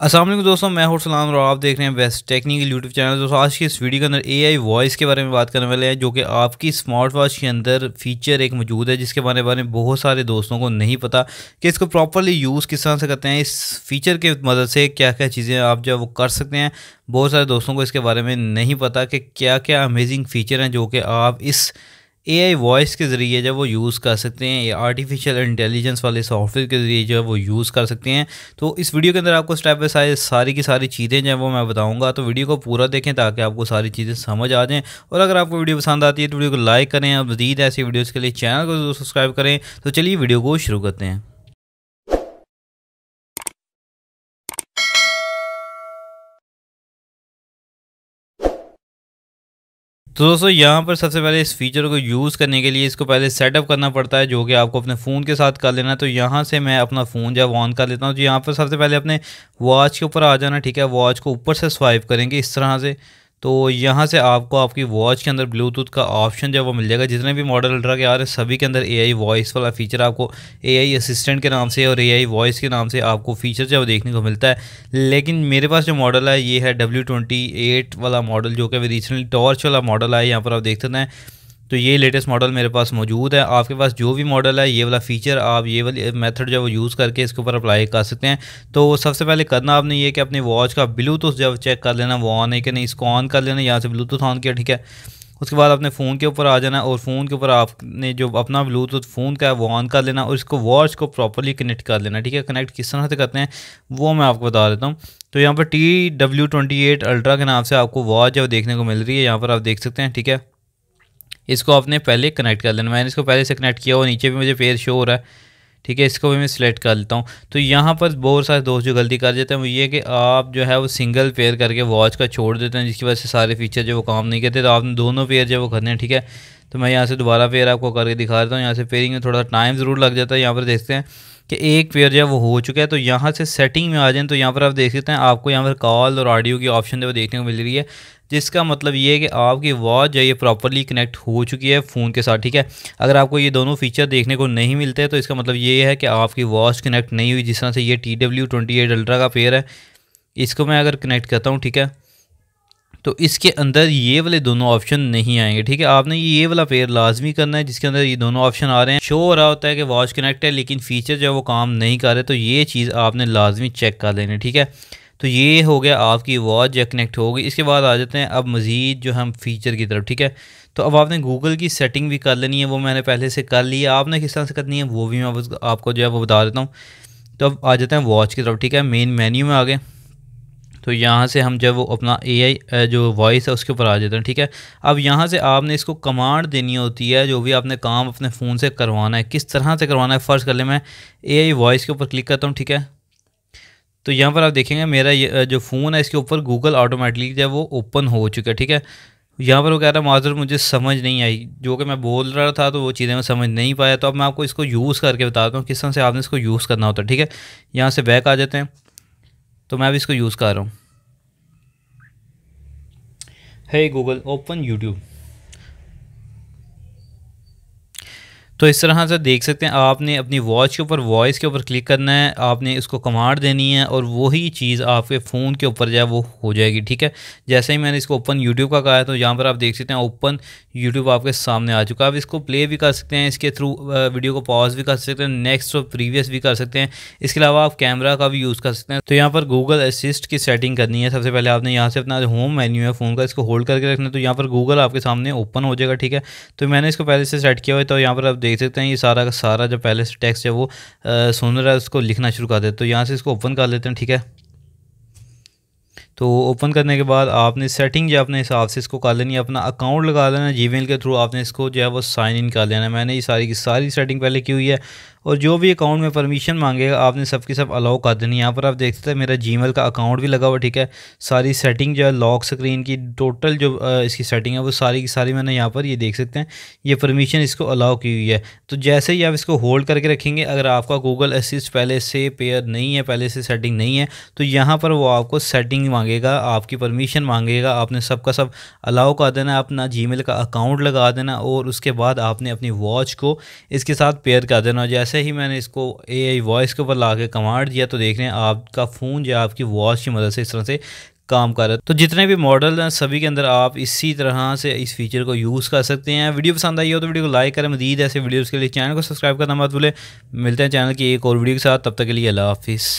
असलम दोस्तों मैं हूँ सलाम और आप देख रहे हैं वेस्ट टेक्निकल यूट्यूब चैनल दोस्तों आज की इस वीडियो के अंदर एआई वॉइस के बारे में बात करने वाले हैं जो कि आपकी स्मार्ट वॉच के अंदर फीचर एक मौजूद है जिसके बारे में बहुत सारे दोस्तों को नहीं पता कि इसको प्रॉपरली यूज़ किस तरह से करते हैं इस फीचर के मदद से क्या क्या चीज़ें आप जो वो कर सकते हैं बहुत सारे दोस्तों को इसके बारे में नहीं पता कि क्या क्या अमेजिंग फ़ीचर हैं जो कि आप इस ए आई वॉइस के ज़रिए जब वो यूज़ कर सकते हैं या आर्टिफिशियल इंटेलिजेंस वाले सॉफ्टवेयर के ज़रिए जो है वो यूज़ कर सकते हैं तो इस वीडियो के अंदर आपको स्टेप बाई साइड सारी की सारी चीज़ें जो है वो मैं बताऊंगा तो वीडियो को पूरा देखें ताकि आपको सारी चीज़ें समझ आ जाएँ और अगर आपको वीडियो पसंद आती है तो वीडियो को लाइक करें और मजीद ऐसी वीडियोज़ के लिए चैनल को सब्सक्राइब करें तो चलिए वीडियो को शुरू करते हैं तो दोस्तों यहाँ पर सबसे पहले इस फीचर को यूज़ करने के लिए इसको पहले सेटअप करना पड़ता है जो कि आपको अपने फ़ोन के साथ कर लेना है तो यहाँ से मैं अपना फ़ोन जब ऑन कर लेता हूँ तो यहाँ पर सबसे पहले अपने वॉच के ऊपर आ जाना ठीक है वॉच को ऊपर से स्वाइप करेंगे इस तरह से तो यहाँ से आपको आपकी वॉच के अंदर ब्लूटूथ का ऑप्शन जो है वो मिल जाएगा जितने भी मॉडल अल्ट्रा के आ रहे हैं सभी के अंदर एआई वॉइस वाला फीचर आपको एआई असिस्टेंट के नाम से और एआई वॉइस के नाम से आपको फीचर जो है वो देखने को मिलता है लेकिन मेरे पास जो मॉडल है ये है डब्ल्यू वाला मॉडल जो कि रिसेंटली टॉर्च वाला मॉडल है यहाँ पर आप देख सकते हैं तो ये लेटेस्ट मॉडल मेरे पास मौजूद है आपके पास जो भी मॉडल है ये वाला फ़ीचर आप ये वाली मेथड जो यूज़ करके इसके ऊपर अप्लाई कर सकते हैं तो सबसे पहले करना आपने ये कि अपनी वॉच का ब्लूटूथ जब चेक कर लेना वो ऑन है कि नहीं इसको ऑन कर लेना यहाँ से ब्लूटूथ ऑन किया ठीक है उसके बाद अपने फ़ोन के ऊपर आ जाना और फ़ोन के ऊपर आपने जो अपना ब्लूटूथ फ़ोन का है वो ऑन कर लेना और इसको वॉच को प्रॉपरली कनेक्ट कर लेना ठीक है कनेक्ट किस तरह से करते हैं वो मैं आपको बता देता हूँ तो यहाँ पर T W twenty eight ultra के नाम से आपको वॉच जब देखने को मिल रही है यहाँ पर आप देख सकते हैं ठीक है इसको आपने पहले कनेक्ट कर लेना मैंने इसको पहले से कनेक्ट किया और नीचे भी मुझे पेज शो हो रहा है ठीक है इसको भी मैं सिलेक्ट कर लेता हूँ तो यहाँ पर बहुत सारे दोस्त जो गलती कर देते हैं वो ये कि आप जो है वो सिंगल पेयर करके वॉच का छोड़ देते हैं जिसकी वजह से सारे फीचर जो वो काम नहीं करते तो आपने दोनों पेयर जो वो करने हैं ठीक है तो मैं यहाँ से दोबारा पेयर आपको करके दिखा देता हूँ यहाँ से पेयरिंग में थोड़ा टाइम ज़रूर लग जाता है यहाँ पर देखते हैं कि एक पेयर जो है वो हो चुका है तो यहाँ से सेटिंग में आ जाए तो यहाँ पर आप देख सकते हैं आपको यहाँ पर कॉल और ऑडियो की ऑप्शन जो देखने को मिल रही है जिसका मतलब ये है कि आपकी वॉच जो है ये प्रॉपरली कनेक्ट हो चुकी है फ़ोन के साथ ठीक है अगर आपको ये दोनों फीचर देखने को नहीं मिलते तो इसका मतलब ये है कि आपकी वॉच कनेक्ट नहीं हुई जिस तरह से ये T W twenty eight ultra का पेयर है इसको मैं अगर कनेक्ट करता हूँ ठीक है तो इसके अंदर ये वाले दोनों ऑप्शन नहीं आएंगे ठीक है आपने ये वाला पेयर लाजमी करना है जिसके अंदर ये दोनों ऑप्शन आ रहे हैं शो हो रहा होता है कि वॉच कनेक्ट है लेकिन फीचर जो है वो काम नहीं कर रहे तो ये चीज़ आपने लाजमी चेक कर लेनी ठीक है तो ये हो गया आपकी वॉच जो कनेक्ट होगी इसके बाद आ जाते हैं अब मज़ीद जो हम फीचर की तरफ ठीक है तो अब आपने गूगल की सेटिंग भी कर लेनी है वो मैंने पहले से कर ली है आपने किस तरह से करनी है वो भी मैं आपको जो है वो बता देता हूँ तो अब आ जाते हैं वॉच की तरफ ठीक है मेन मेन्यू में आ गए तो यहाँ से हम जब अपना ए जो वॉइस है उसके ऊपर आ जाते हैं ठीक है अब यहाँ से आपने इसको कमांड देनी होती है जो भी आपने काम अपने फ़ोन से करवाना है किस तरह से करवाना है फ़र्ज़ कर ले मैं ए वॉइस के ऊपर क्लिक करता हूँ ठीक है तो यहाँ पर आप देखेंगे मेरा जो फ़ोन है इसके ऊपर गूगल ऑटोमेटिकली जब वो ओपन हो चुका है ठीक है यहाँ पर वो कह रहा है माजर मुझे समझ नहीं आई जो कि मैं बोल रहा था तो वो चीज़ें मैं समझ नहीं पाया तो अब मैं आपको इसको यूज़ करके बताता हूँ किस तरह से आपने इसको यूज़ करना होता है ठीक है यहाँ से बैक आ जाते हैं तो मैं अभी इसको यूज़ कर रहा हूँ है गूगल ओपन यूट्यूब तो इस तरह से देख सकते हैं आपने अपनी वॉच के ऊपर वॉइस के ऊपर क्लिक करना है आपने इसको कमांड देनी है और वही चीज़ आपके फ़ोन के ऊपर जो है वो हो जाएगी ठीक है जैसे ही मैंने इसको ओपन यूट्यूब का कहा है तो यहाँ पर आप देख सकते हैं ओपन यूट्यूब आपके सामने आ चुका है आप इसको प्ले भी कर सकते हैं इसके थ्रू वीडियो को पॉज भी कर सकते हैं नेक्स्ट और प्रीवियस भी कर सकते हैं इसके अलावा आप कैमरा का भी यूज़ कर सकते हैं तो यहाँ पर गूगल असिस्ट की सेटिंग करनी है सबसे पहले आपने यहाँ से अपना जो होम मेन्यू है फ़ोन का इसको होल्ड करके रखना है तो यहाँ पर गूगल आपके सामने ओपन हो जाएगा ठीक है तो मैंने इसको पहले से सेट किया हुआ है तो यहाँ पर आप देख देख सकते हैं ये सारा का सारा जो पहले से टेक्स्ट है वो सुन रहा है उसको लिखना शुरू कर देते तो यहाँ से इसको ओपन कर लेते हैं ठीक है तो ओपन करने के बाद आपने सेटिंग जो अपने हिसाब से इसको कर लेनी है अपना अकाउंट लगा लेना जीमेल के थ्रू आपने इसको जो है वो साइन इन कर लेना मैंने ये सारी की सारी सेटिंग पहले की हुई है और जो भी अकाउंट में परमिशन मांगेगा आपने सब की सब अलाउ कर देनी यहाँ पर आप देख सकते हैं मेरा जी का अकाउंट भी लगा हुआ ठीक है सारी सेटिंग जो है लॉक स्क्रीन की टोटल जो इसकी सेटिंग है वो सारी की सारी मैंने यहाँ पर ये देख सकते हैं ये परमिशन इसको अलाउ की हुई है तो जैसे ही आप इसको होल्ड करके रखेंगे अगर आपका गूगल असिस्ट पहले से पेयर नहीं है पहले से सेटिंग नहीं है तो यहाँ पर वो आपको सेटिंग मांगेगा आपकी परमिशन मांगेगा आपने सबका सब अलाउ कर देना अपना जी का अकाउंट लगा देना और उसके बाद आपने अपनी वॉच को इसके साथ पेयर कर देना जैसे जैसे ही मैंने इसको ए आई वॉइस के ऊपर ला के कमांड दिया तो देख रहे हैं आपका फ़ोन या आपकी वॉच की मदद से इस तरह से काम कर रहा है तो जितने भी मॉडल हैं सभी के अंदर आप इसी तरह से इस फीचर को यूज़ कर सकते हैं वीडियो पसंद आई हो तो वीडियो को लाइक करें मजीद ऐसे वीडियोज़ के लिए चैनल को सब्सक्राइब करना मत भूलें मिलते हैं चैनल की एक और वीडियो के साथ तब तक के लिए अल्लाह हाफिज़